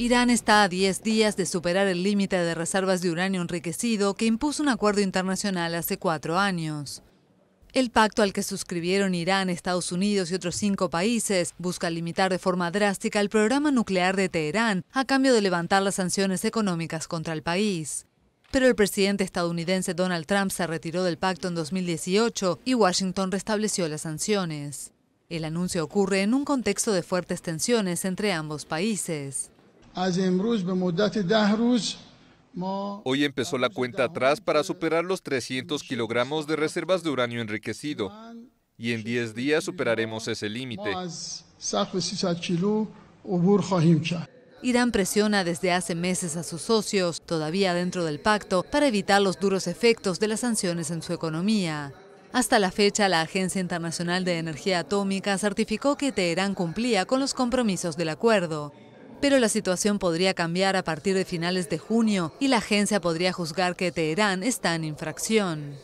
Irán está a 10 días de superar el límite de reservas de uranio enriquecido que impuso un acuerdo internacional hace cuatro años. El pacto al que suscribieron Irán, Estados Unidos y otros cinco países busca limitar de forma drástica el programa nuclear de Teherán a cambio de levantar las sanciones económicas contra el país. Pero el presidente estadounidense Donald Trump se retiró del pacto en 2018 y Washington restableció las sanciones. El anuncio ocurre en un contexto de fuertes tensiones entre ambos países. Hoy empezó la cuenta atrás para superar los 300 kilogramos de reservas de uranio enriquecido y en 10 días superaremos ese límite. Irán presiona desde hace meses a sus socios, todavía dentro del pacto, para evitar los duros efectos de las sanciones en su economía. Hasta la fecha, la Agencia Internacional de Energía Atómica certificó que Teherán cumplía con los compromisos del acuerdo, pero la situación podría cambiar a partir de finales de junio y la agencia podría juzgar que Teherán está en infracción.